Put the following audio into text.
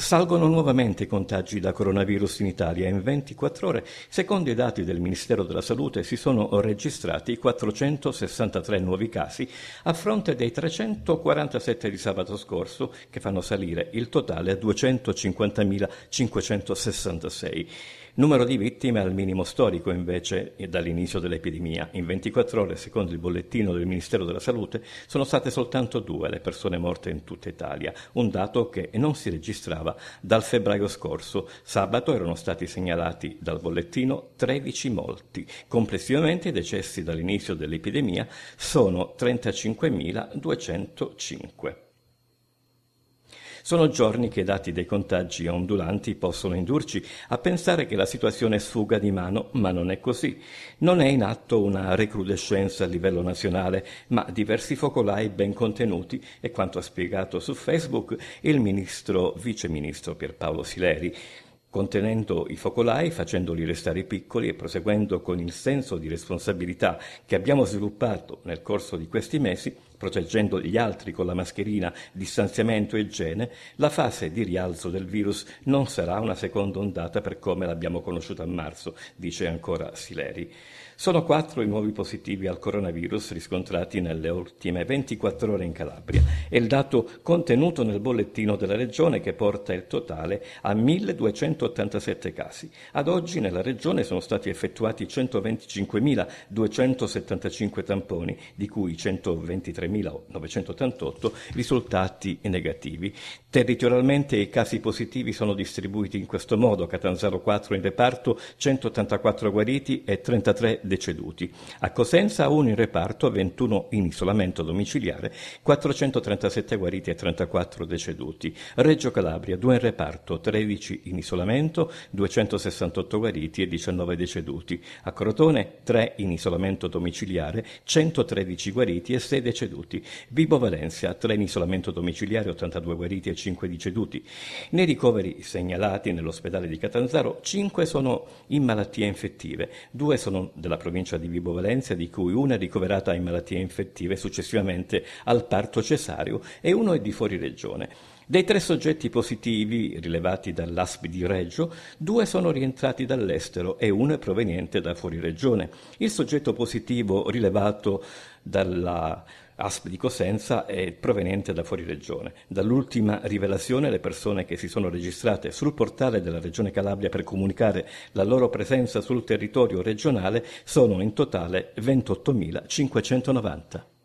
Salgono nuovamente i contagi da coronavirus in Italia. In 24 ore, secondo i dati del Ministero della Salute, si sono registrati 463 nuovi casi a fronte dei 347 di sabato scorso, che fanno salire il totale a 250.566. Numero di vittime al minimo storico invece dall'inizio dell'epidemia. In 24 ore, secondo il bollettino del Ministero della Salute, sono state soltanto due le persone morte in tutta Italia, un dato che non si registrava dal febbraio scorso. Sabato erano stati segnalati dal bollettino 13 morti. Complessivamente i decessi dall'inizio dell'epidemia sono 35.205. Sono giorni che, i dati dei contagi ondulanti, possono indurci a pensare che la situazione sfuga di mano, ma non è così. Non è in atto una recrudescenza a livello nazionale, ma diversi focolai ben contenuti è quanto ha spiegato su Facebook il ministro, viceministro Pierpaolo Sileri contenendo i focolai, facendoli restare piccoli e proseguendo con il senso di responsabilità che abbiamo sviluppato nel corso di questi mesi, proteggendo gli altri con la mascherina, distanziamento e igiene, la fase di rialzo del virus non sarà una seconda ondata per come l'abbiamo conosciuta a marzo, dice ancora Sileri. Sono quattro i nuovi positivi al coronavirus riscontrati nelle ultime 24 ore in Calabria. È il dato contenuto nel bollettino della Regione che porta il totale a 1.287 casi. Ad oggi nella Regione sono stati effettuati 125.275 tamponi, di cui 123 3988 risultati negativi. Territorialmente i casi positivi sono distribuiti in questo modo, Catanzaro 4 in reparto, 184 guariti e 33 deceduti. A Cosenza 1 in reparto, 21 in isolamento domiciliare, 437 guariti e 34 deceduti. Reggio Calabria 2 in reparto, 13 in isolamento, 268 guariti e 19 deceduti. A Crotone 3 in isolamento domiciliare, 113 guariti e 6 deceduti deceduti. Vibo Valencia, tre in isolamento domiciliare, 82 guariti e 5 deceduti. Nei ricoveri segnalati nell'ospedale di Catanzaro, 5 sono in malattie infettive, 2 sono della provincia di Vibo Valencia, di cui una è ricoverata in malattie infettive successivamente al parto cesareo e uno è di fuori regione. Dei tre soggetti positivi rilevati dall'ASP di Reggio, due sono rientrati dall'estero e uno è proveniente da fuori regione. Il soggetto positivo rilevato dalla ASP di Cosenza è proveniente da fuori regione. Dall'ultima rivelazione le persone che si sono registrate sul portale della Regione Calabria per comunicare la loro presenza sul territorio regionale sono in totale 28.590.